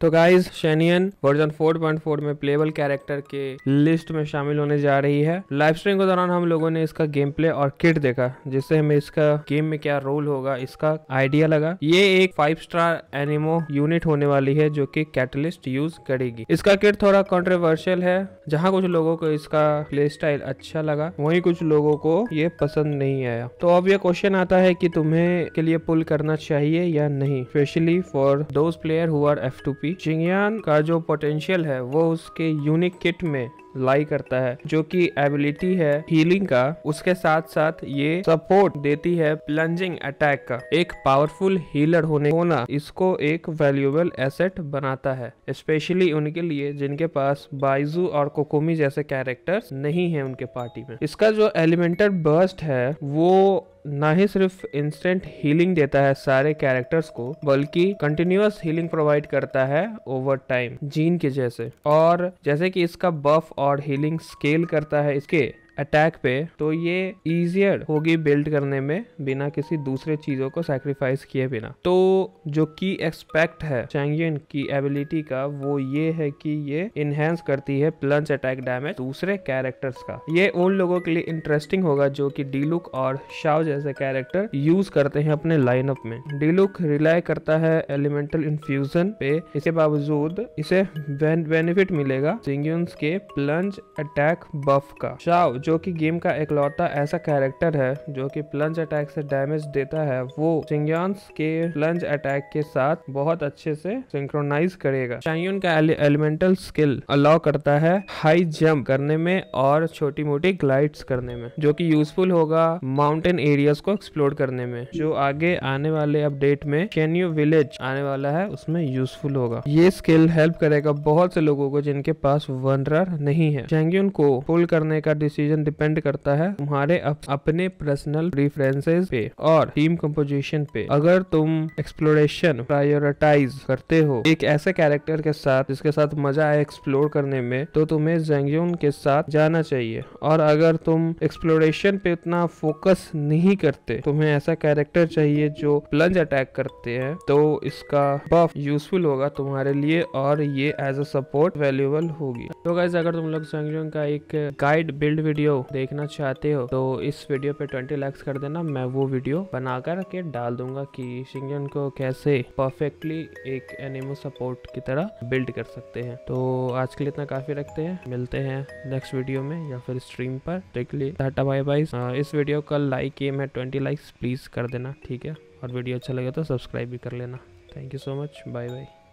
तो guys शेनियन version 4.4 में payable character के लिस्ट में शामिल होने जा रही है लाइफ स्ट्रीम के दौरान हम लोगों ने इसका गेम प्ले और किट देखा जिससे हमें इसका गेम में क्या रोल होगा इसका आइडिया लगा ये एक फाइव स्टार एनिमो यूनिट होने वाली है जो कि कैटलिस्ट यूज करेगी इसका किट थोड़ा कॉन्ट्रोवर्शियल है जहाँ कुछ लोगों को इसका प्ले स्टाइल अच्छा लगा वही कुछ लोगों को ये पसंद नहीं आया तो अब ये क्वेश्चन आता है की तुम्हें के लिए पुल करना चाहिए या नहीं स्पेशली फॉर दोज प्लेयर हुआ एफ टू पी रेसिपी का जो पोटेंशियल है वो उसके यूनिक किट में लाई करता है जो कि एबिलिटी है हीलिंग का उसके साथ साथ ये सपोर्ट देती है प्लंजिंग अटैक का एक पावरफुल हीलर होने होना इसको एक वैल्यूएबल एसेट बनाता है स्पेशली उनके लिए जिनके पास बाइजू और कोकोमी जैसे कैरेक्टर्स नहीं है उनके पार्टी में इसका जो एलिमेंटल बर्स्ट है वो ना ही सिर्फ इंस्टेंट हीलिंग देता है सारे कैरेक्टर्स को बल्कि कंटिन्यूस हीलिंग प्रोवाइड करता है ओवर टाइम जीन के जैसे और जैसे कि इसका बफ और हीलिंग स्केल करता है इसके अटैक पे तो ये इजियर होगी बिल्ड करने में बिना किसी दूसरे चीज़ों को सेक्रीफाइस किए बिना तो जो की एक्सपेक्ट है चैंगियन की एबिलिटी का वो ये है कि ये इनहेंस करती है प्लंज अटैक डैमेज दूसरे कैरेक्टर्स का ये उन लोगों के लिए इंटरेस्टिंग होगा जो कि डीलुक और शाव जैसे कैरेक्टर यूज करते हैं अपने लाइनअप में डीलुक रिलाय करता है एलिमेंटल इन्फ्यूजन पे इसके बावजूद इसे बेनिफिट मिलेगा सिंग्यूंस के प्लंज अटैक बफ का शाव जो कि गेम का इकलौता ऐसा कैरेक्टर है जो कि प्लंज अटैक से डैमेज देता है वो सिंग्यांस के प्लंज अटैक के साथ बहुत अच्छे से सिंक्रोनाइज करेगा शाइन का एलिमेंटल स्किल अलाउ करता है हाई जंप करने में और छोटी मोटी ग्लाइड्स करने में जो कि यूजफुल होगा माउंटेन एरियाज को एक्सप्लोर करने में जो आगे आने वाले अपडेट में कैन्यू विलेज आने वाला है उसमें यूजफुल होगा ये स्किल हेल्प करेगा बहुत से लोगों को जिनके पास वनरर नहीं है चैंग्यून को पुल करने का डिसीजन डिसीजन डिपेंड करता है तुम्हारे अप, अपने पर्सनल प्रेफरेंसेस पे और टीम कंपोजिशन पे अगर तुम एक्सप्लोरेशन प्रायोरिटाइज करते हो एक ऐसे कैरेक्टर के साथ जिसके साथ मजा आए एक्सप्लोर करने में तो तुम्हें जेंगयून के साथ जाना चाहिए और अगर तुम एक्सप्लोरेशन पे उतना फोकस नहीं करते तुम्हें ऐसा कैरेक्टर चाहिए जो प्लंज अटैक करते हैं तो इसका बफ यूजफुल होगा तुम्हारे लिए और ये एज अ सपोर्ट वैल्यूबल होगी तो गाइज अगर तुम लोग जेंगयून का एक गाइड बिल्ड वीडियो वीडियो देखना चाहते हो तो इस वीडियो पे 20 लाइक्स कर देना मैं वो वीडियो बना करके डाल दूंगा कि शिंगन को कैसे परफेक्टली एक एनिमो सपोर्ट की तरह बिल्ड कर सकते हैं तो आज के लिए इतना काफी रखते हैं मिलते हैं नेक्स्ट वीडियो में या फिर स्ट्रीम पर देख तो लिए टाटा बाय बाय इस वीडियो का लाइक एम है ट्वेंटी लाइक्स प्लीज कर देना ठीक है और वीडियो अच्छा लगे तो सब्सक्राइब भी कर लेना thank you so much bye bye